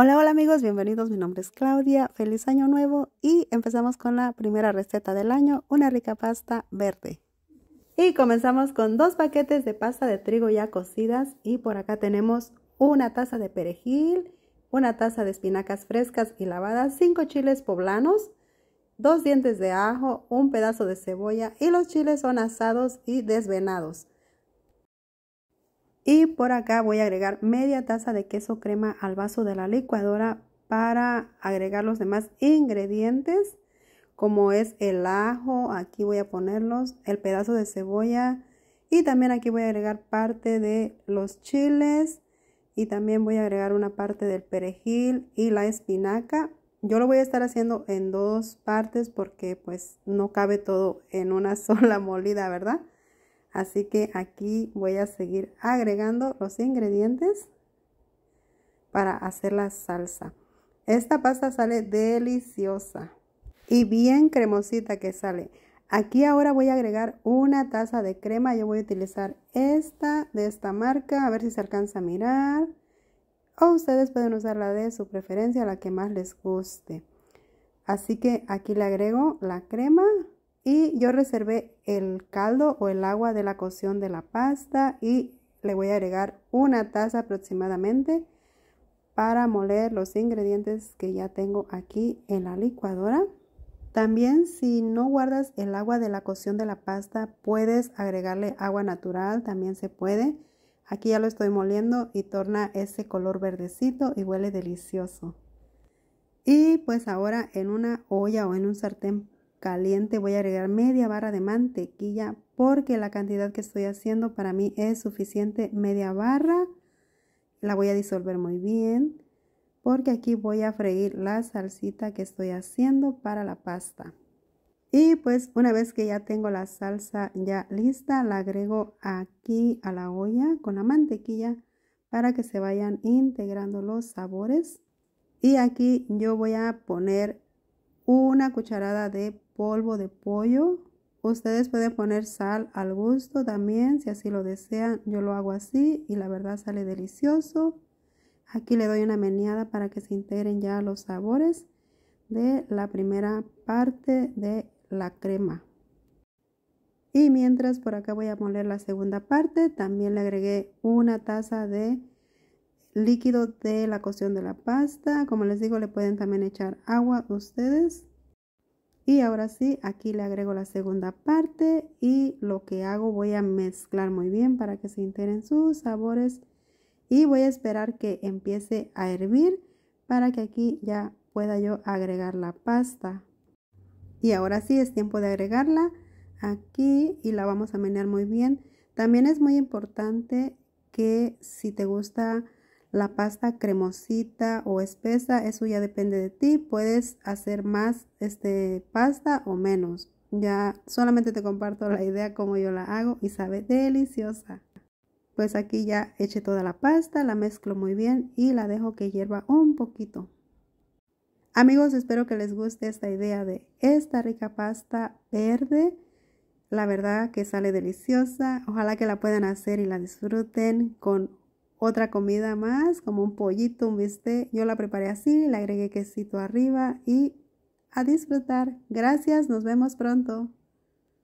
Hola, hola amigos, bienvenidos. Mi nombre es Claudia. Feliz año nuevo y empezamos con la primera receta del año, una rica pasta verde. Y comenzamos con dos paquetes de pasta de trigo ya cocidas y por acá tenemos una taza de perejil, una taza de espinacas frescas y lavadas, cinco chiles poblanos, dos dientes de ajo, un pedazo de cebolla y los chiles son asados y desvenados. Y por acá voy a agregar media taza de queso crema al vaso de la licuadora para agregar los demás ingredientes como es el ajo, aquí voy a ponerlos, el pedazo de cebolla y también aquí voy a agregar parte de los chiles y también voy a agregar una parte del perejil y la espinaca. Yo lo voy a estar haciendo en dos partes porque pues no cabe todo en una sola molida, ¿verdad? Así que aquí voy a seguir agregando los ingredientes para hacer la salsa. Esta pasta sale deliciosa y bien cremosita que sale. Aquí ahora voy a agregar una taza de crema. Yo voy a utilizar esta de esta marca, a ver si se alcanza a mirar. O ustedes pueden usar la de su preferencia, la que más les guste. Así que aquí le agrego la crema y yo reservé el caldo o el agua de la cocción de la pasta y le voy a agregar una taza aproximadamente para moler los ingredientes que ya tengo aquí en la licuadora. También si no guardas el agua de la cocción de la pasta, puedes agregarle agua natural, también se puede. Aquí ya lo estoy moliendo y torna ese color verdecito y huele delicioso. Y pues ahora en una olla o en un sartén caliente voy a agregar media barra de mantequilla porque la cantidad que estoy haciendo para mí es suficiente media barra la voy a disolver muy bien porque aquí voy a freír la salsita que estoy haciendo para la pasta y pues una vez que ya tengo la salsa ya lista la agrego aquí a la olla con la mantequilla para que se vayan integrando los sabores y aquí yo voy a poner una cucharada de polvo de pollo. Ustedes pueden poner sal al gusto también, si así lo desean. Yo lo hago así y la verdad sale delicioso. Aquí le doy una meneada para que se integren ya los sabores de la primera parte de la crema. Y mientras por acá voy a moler la segunda parte, también le agregué una taza de líquido de la cocción de la pasta. Como les digo, le pueden también echar agua ustedes. Y ahora sí, aquí le agrego la segunda parte y lo que hago voy a mezclar muy bien para que se integren sus sabores y voy a esperar que empiece a hervir para que aquí ya pueda yo agregar la pasta. Y ahora sí es tiempo de agregarla aquí y la vamos a menear muy bien. También es muy importante que si te gusta la pasta cremosita o espesa, eso ya depende de ti. Puedes hacer más este, pasta o menos. Ya solamente te comparto la idea como yo la hago y sabe deliciosa. Pues aquí ya eché toda la pasta, la mezclo muy bien y la dejo que hierva un poquito. Amigos, espero que les guste esta idea de esta rica pasta verde. La verdad que sale deliciosa. Ojalá que la puedan hacer y la disfruten con otra comida más, como un pollito, un bistec. Yo la preparé así, le agregué quesito arriba y a disfrutar. Gracias, nos vemos pronto.